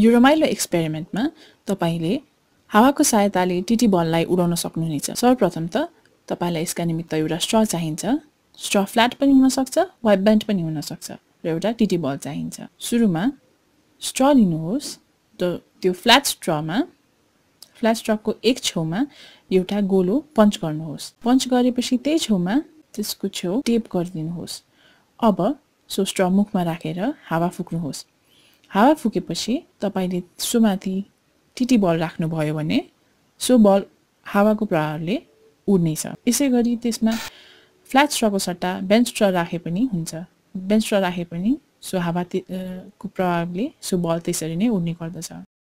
यो रमाइलो एक्सपेरिमेन्टमा तपाईँले हावाको सहायताले टिटी बललाई उडाउन सक्नुहुनेछ सर्वप्रथम त तपाईँलाई यसका निमित्त एउटा स्ट्र चाहिन्छ स्ट्र फ्ल्याट पनि हुनसक्छ वा ब्यान्ड पनि हुनसक्छ र एउटा टिटी बल चाहिन्छ सुरुमा स्ट्र लिनुहोस् त त्यो फ्ल्याट स्ट्रमा फ्ल्याट स्ट्रकको एक छेउमा एउटा गोलो पन्च गर्नुहोस् पन्च गरेपछि त्यही छेउमा त्यसको छेउ टेप गरिदिनुहोस् अब सो स्ट्र मुखमा राखेर हावा फुक्नुहोस् हावा फुकेपछि तपाईँले सोमाथि टिटी बल राख्नुभयो भने सो बल हावाको प्रहारले उड्नेछ यसै गरी त्यसमा फ्ल्याट स्ट्रको सट्टा बेन्च स्ट्र राखे पनि हुन्छ बेन्च स्ट्र राखे पनि सो हावा को प्रभावले सो बल त्यसरी नै उड्ने गर्दछ